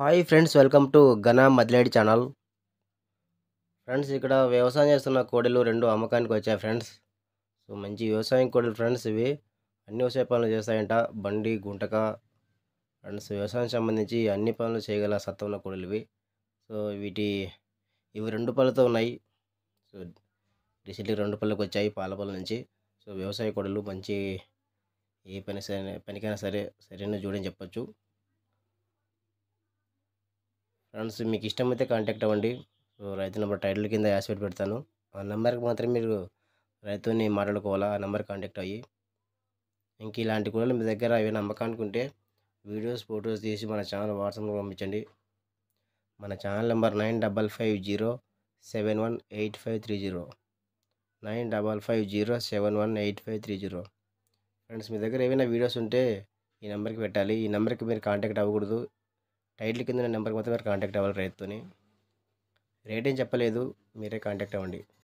hi friends welcome to ఘనా మద్లేడి channel friends ఇక్కడ వ్యవసాయం చేస్తున్న కోడలు రెండు అమ్మకానికి వచ్చాయి ఫ్రెండ్స్ సో మంచి వ్యవసాయం కోడలు ఫ్రెండ్స్ ఇవి అన్ని వ్యవసాయ పనులు చేస్తాయంట బండి గుంటక ఫ్రెండ్స్ వ్యవసాయం సంబంధించి అన్ని పనులు చేయగల సత్తా ఉన్న కోడలు ఇవి సో వీటి ఇవి రెండు పళ్ళతో ఉన్నాయి సో రీసెంట్లీ రెండు పళ్ళకి వచ్చాయి పాల పళ్ళ నుంచి సో వ్యవసాయ కోడలు మంచి ఏ పని సరే పనికైనా సరే సరైన జోడని చెప్పచ్చు ఫ్రెండ్స్ మీకు ఇష్టమైతే కాంటాక్ట్ అవ్వండి రైతు నెంబర్ టైటిల్ కింద యాస్ పెట్టి పెడతాను ఆ నెంబర్కి మాత్రం మీరు రైతుని మాట్లాడుకోవాలా ఆ నెంబర్ కాంటాక్ట్ అయ్యి ఇంక ఇలాంటి కూడా మీ దగ్గర ఏమైనా అమ్మకానికి అనుకుంటే వీడియోస్ ఫొటోస్ తీసి మన ఛానల్ వాట్సాప్లో పంపించండి మన channel number nine double five zero seven one eight five three zero nine double five zero seven one eight five three zero friends మీ దగ్గర ఏమైనా వీడియోస్ ఉంటే ఈ నెంబర్కి పెట్టాలి ఈ నెంబర్కి మీరు కాంటాక్ట్ అవ్వకూడదు టైటిల్ కింద నా నెంబర్కి మాత్రమే కాంటాక్ట్ అవ్వాలి రైతుతోని రేట్ ఏం చెప్పలేదు మీరే కాంటాక్ట్ అవ్వండి